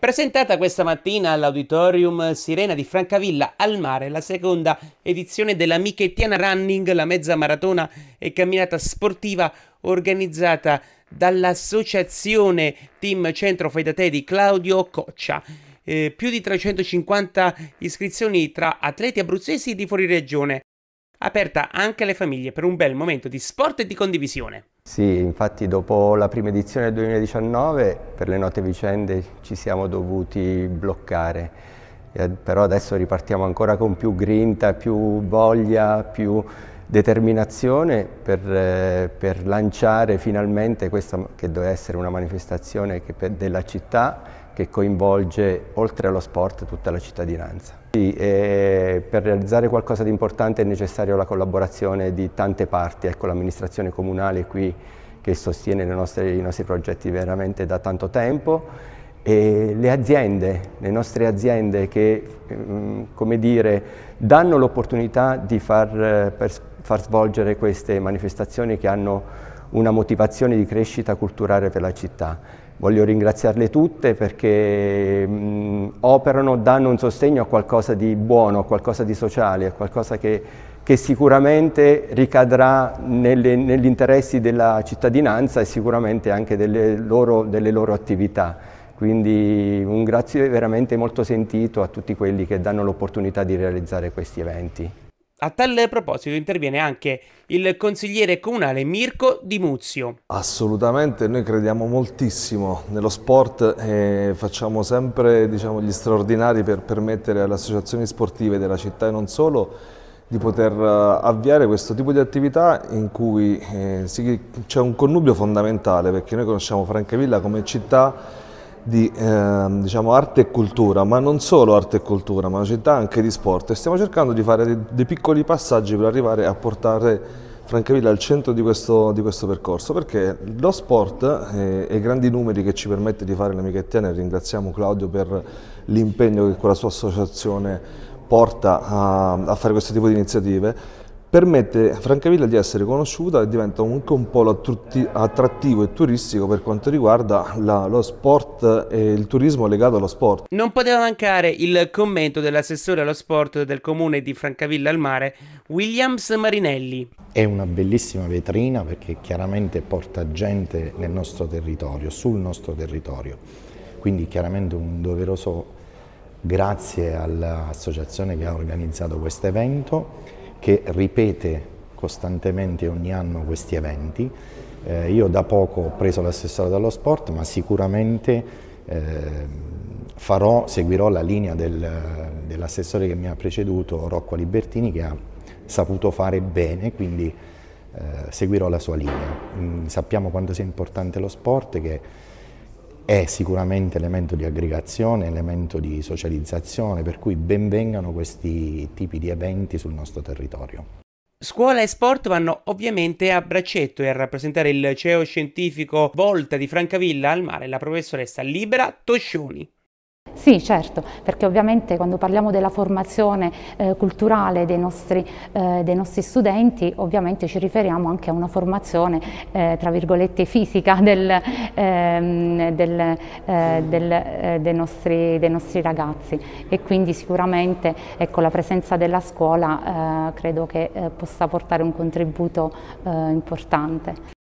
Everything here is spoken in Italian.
Presentata questa mattina all'Auditorium Sirena di Francavilla al mare la seconda edizione della Michettiana Running, la mezza maratona e camminata sportiva organizzata dall'associazione Team Centro Fai da Te di Claudio Coccia. Eh, più di 350 iscrizioni tra atleti abruzzesi di fuori regione aperta anche alle famiglie per un bel momento di sport e di condivisione. Sì, infatti dopo la prima edizione del 2019 per le note vicende ci siamo dovuti bloccare, eh, però adesso ripartiamo ancora con più grinta, più voglia, più determinazione per, eh, per, lanciare finalmente questa che deve essere una manifestazione che, della città che coinvolge oltre allo sport tutta la cittadinanza. Sì, per realizzare qualcosa di importante è necessaria la collaborazione di tante parti, ecco l'amministrazione comunale qui che sostiene nostre, i nostri progetti veramente da tanto tempo e le aziende, le nostre aziende che, mm, come dire, danno l'opportunità di far eh, per, far svolgere queste manifestazioni che hanno una motivazione di crescita culturale per la città. Voglio ringraziarle tutte perché mh, operano, danno un sostegno a qualcosa di buono, a qualcosa di sociale, a qualcosa che, che sicuramente ricadrà nelle, negli interessi della cittadinanza e sicuramente anche delle loro, delle loro attività. Quindi un grazie veramente molto sentito a tutti quelli che danno l'opportunità di realizzare questi eventi. A tal proposito interviene anche il consigliere comunale Mirko Di Muzio. Assolutamente, noi crediamo moltissimo nello sport e facciamo sempre diciamo, gli straordinari per permettere alle associazioni sportive della città e non solo di poter eh, avviare questo tipo di attività in cui eh, c'è un connubio fondamentale perché noi conosciamo Francavilla come città di eh, diciamo, arte e cultura, ma non solo arte e cultura, ma una città anche di sport e stiamo cercando di fare dei, dei piccoli passaggi per arrivare a portare Francavilla al centro di questo, di questo, percorso perché lo sport eh, e, i grandi numeri che ci permette di fare l'amichettiana e ringraziamo Claudio per l'impegno che con la sua associazione porta a, a fare questo tipo di iniziative permette a Francavilla di essere conosciuta e diventa comunque un polo attrattivo e turistico per quanto riguarda la, lo sport e il turismo legato allo sport. Non poteva mancare il commento dell'assessore allo sport del comune di Francavilla al mare, Williams Marinelli. È una bellissima vetrina perché chiaramente porta gente nel nostro territorio, sul nostro territorio, quindi chiaramente un doveroso grazie all'associazione che ha organizzato questo evento che ripete costantemente ogni anno questi eventi. Eh, io da poco ho preso l'assessore dello sport, ma sicuramente eh, farò, seguirò la linea del, dell'assessore che mi ha preceduto, Rocco Libertini, che ha saputo fare bene, quindi eh, seguirò la sua linea. Mm, sappiamo quanto sia importante lo sport, che è sicuramente elemento di aggregazione, elemento di socializzazione, per cui benvengano questi tipi di eventi sul nostro territorio. Scuola e sport vanno ovviamente a braccetto e a rappresentare il CEO scientifico Volta di Francavilla al mare la professoressa Libera Toscioni. Sì, certo, perché ovviamente quando parliamo della formazione eh, culturale dei nostri, eh, dei nostri, studenti, ovviamente ci riferiamo anche a una formazione, eh, tra virgolette, fisica del, ehm, del, eh, del, eh, dei, nostri, dei, nostri, ragazzi e quindi sicuramente ecco, la presenza della scuola eh, credo che possa portare un contributo importante.